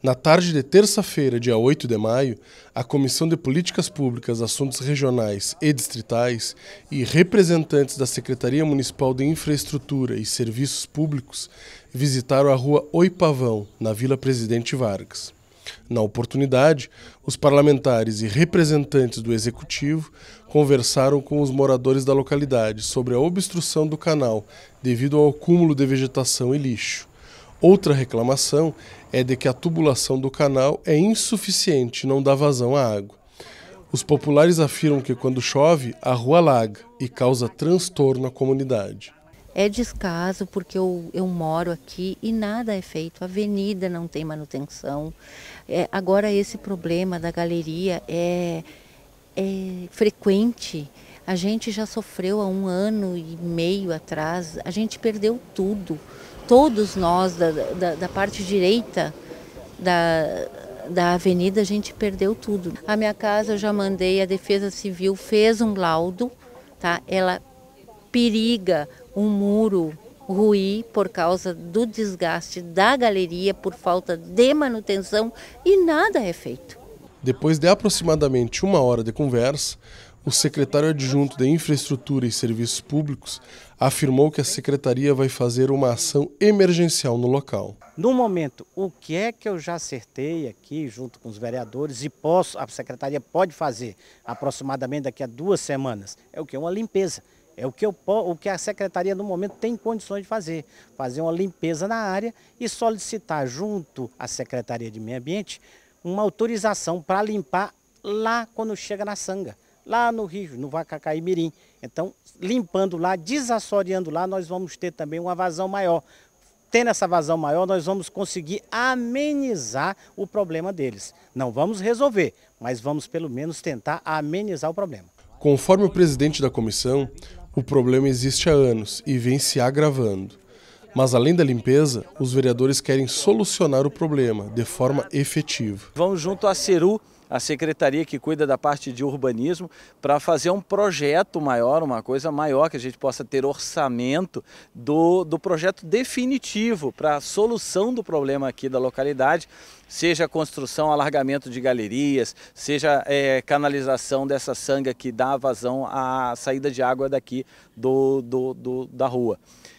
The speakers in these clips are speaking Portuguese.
Na tarde de terça-feira, dia 8 de maio, a Comissão de Políticas Públicas, Assuntos Regionais e Distritais e representantes da Secretaria Municipal de Infraestrutura e Serviços Públicos visitaram a rua Oipavão, na Vila Presidente Vargas. Na oportunidade, os parlamentares e representantes do Executivo conversaram com os moradores da localidade sobre a obstrução do canal devido ao acúmulo de vegetação e lixo. Outra reclamação é de que a tubulação do canal é insuficiente, não dá vazão à água. Os populares afirmam que quando chove, a rua alaga e causa transtorno à comunidade. É descaso porque eu, eu moro aqui e nada é feito. A avenida não tem manutenção. É, agora esse problema da galeria é, é frequente. A gente já sofreu há um ano e meio atrás, a gente perdeu tudo todos nós da, da, da parte direita da, da avenida, a gente perdeu tudo. A minha casa eu já mandei, a Defesa Civil fez um laudo, tá? ela periga um muro ruir por causa do desgaste da galeria, por falta de manutenção e nada é feito. Depois de aproximadamente uma hora de conversa, o secretário adjunto de Infraestrutura e Serviços Públicos afirmou que a secretaria vai fazer uma ação emergencial no local. No momento, o que é que eu já acertei aqui junto com os vereadores e posso, a secretaria pode fazer aproximadamente daqui a duas semanas? É o que? Uma limpeza. É o que, eu, o que a secretaria no momento tem condições de fazer, fazer uma limpeza na área e solicitar junto à Secretaria de Meio Ambiente uma autorização para limpar lá quando chega na sanga lá no rio, no Vacacaí-Mirim. Então, limpando lá, desassoreando lá, nós vamos ter também uma vazão maior. Tendo essa vazão maior, nós vamos conseguir amenizar o problema deles. Não vamos resolver, mas vamos pelo menos tentar amenizar o problema. Conforme o presidente da comissão, o problema existe há anos e vem se agravando. Mas além da limpeza, os vereadores querem solucionar o problema de forma efetiva. Vamos junto à CERU a secretaria que cuida da parte de urbanismo, para fazer um projeto maior, uma coisa maior, que a gente possa ter orçamento do, do projeto definitivo para a solução do problema aqui da localidade, seja construção, alargamento de galerias, seja é, canalização dessa sanga que dá vazão à saída de água daqui do, do, do da rua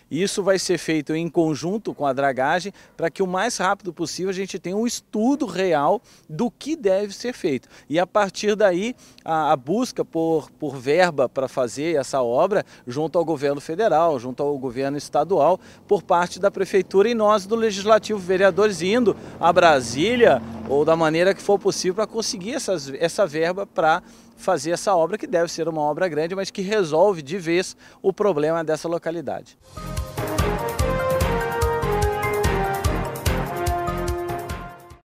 isso vai ser feito em conjunto com a dragagem para que o mais rápido possível a gente tenha um estudo real do que deve ser feito. E a partir daí, a, a busca por, por verba para fazer essa obra junto ao governo federal, junto ao governo estadual, por parte da prefeitura e nós do Legislativo, vereadores, indo a Brasília ou da maneira que for possível para conseguir essas, essa verba para fazer essa obra, que deve ser uma obra grande, mas que resolve de vez o problema dessa localidade. Bye.